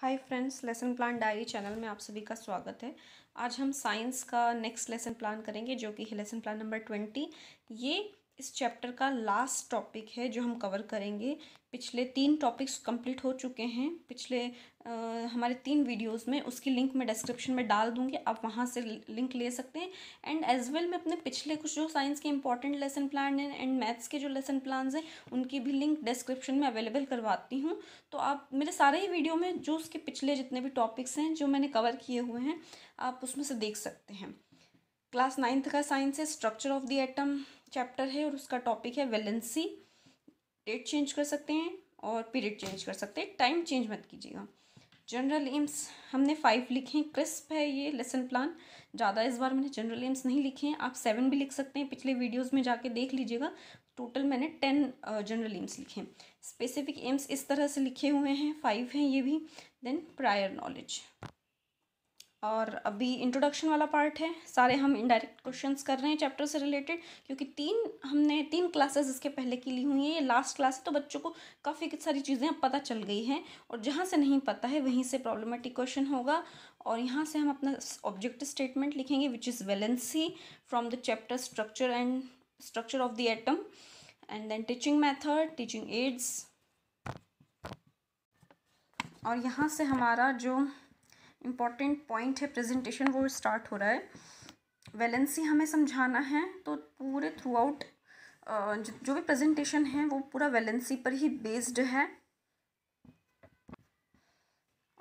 हाय friends lesson plan diary channel में आप सभी का स्वागत है आज हम साइंस का नेक्स्ट लेसन प्लान करेंगे जो कि है लेसन प्लान नंबर ट्वेंटी ये इस चैप्टर का लास्ट टॉपिक है जो हम कवर करेंगे पिछले तीन टॉपिक्स कंप्लीट हो चुके हैं पिछले आ, हमारे तीन वीडियोस में उसकी लिंक मैं डिस्क्रिप्शन में डाल दूंगी आप वहाँ से लिंक ले सकते हैं एंड एज वेल मैं अपने पिछले कुछ जो साइंस के इंपॉर्टेंट लेसन प्लान हैं एंड मैथ्स के जो लेसन प्लान्स हैं उनकी भी लिंक डिस्क्रिप्शन में अवेलेबल करवाती हूँ तो आप मेरे सारे ही वीडियो में जो उसके पिछले जितने भी टॉपिक्स हैं जो मैंने कवर किए हुए हैं आप उसमें से देख सकते हैं क्लास नाइन्थ का साइंस है structure of the atom chapter है और उसका टॉपिक है वैलेंसी डेट चेंज कर सकते हैं और पीरियड चेंज कर सकते हैं टाइम चेंज मत कीजिएगा जनरल एम्स हमने फाइव लिखे हैं क्रिस्प है ये लेसन प्लान ज़्यादा इस बार मैंने जनरल एम्स नहीं लिखे हैं आप सेवन भी लिख सकते हैं पिछले वीडियोस में जाके देख लीजिएगा टोटल मैंने टेन जनरल एम्स लिखे हैं स्पेसिफिक एम्स इस तरह से लिखे हुए हैं फाइव हैं ये भी देन प्रायर नॉलेज और अभी इंट्रोडक्शन वाला पार्ट है सारे हम इनडायरेक्ट क्वेश्चंस कर रहे हैं चैप्टर से रिलेटेड क्योंकि तीन हमने तीन क्लासेस इसके पहले की ली हुई हैं ये लास्ट क्लास है तो बच्चों को काफ़ी सारी चीज़ें अब पता चल गई हैं और जहाँ से नहीं पता है वहीं से प्रॉब्लमेटिक क्वेश्चन होगा और यहाँ से हम अपना ऑब्जेक्ट स्टेटमेंट लिखेंगे which is valency from the chapter structure and structure of the atom and then teaching method teaching aids और यहाँ से हमारा जो इम्पॉर्टेंट पॉइंट है प्रेजेंटेशन वो स्टार्ट हो रहा है वैलेंसी हमें समझाना है तो पूरे थ्रू आउट जो भी प्रेजेंटेशन है वो पूरा वैलेंसी पर ही बेस्ड है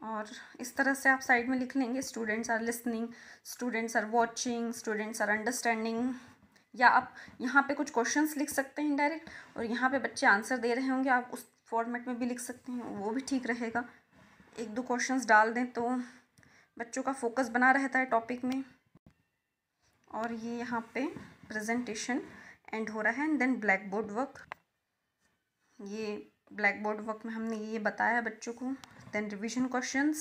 और इस तरह से आप साइड में लिख लेंगे students are listening students are watching students are understanding या आप यहाँ पे कुछ क्वेश्चंस लिख सकते हैं इनडायरेक्ट और यहाँ पे बच्चे आंसर दे रहे होंगे आप उस फॉर्मेट में भी लिख सकते हैं वो भी ठीक रहेगा एक दो क्वेश्चंस डाल दें तो बच्चों का फोकस बना रहता है टॉपिक में और ये यहाँ पे प्रेजेंटेशन एंड हो रहा है and then black board work ये ब्लैक बोर्ड वर्क में हमने ये बताया बच्चों को then revision question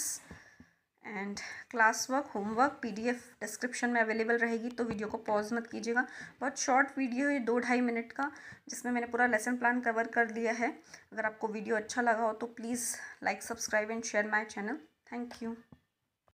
and class work homework PDF description में अवेलेबल रहेगी तो वीडियो को पॉज मत कीजिएगा बहुत शॉर्ट वीडियो है दो ढाई मिनट का जिसमें मैंने पूरा लेसन प्लान कवर कर लिया है अगर आपको वीडियो अच्छा लगा हो तो please like subscribe and share my channel thank you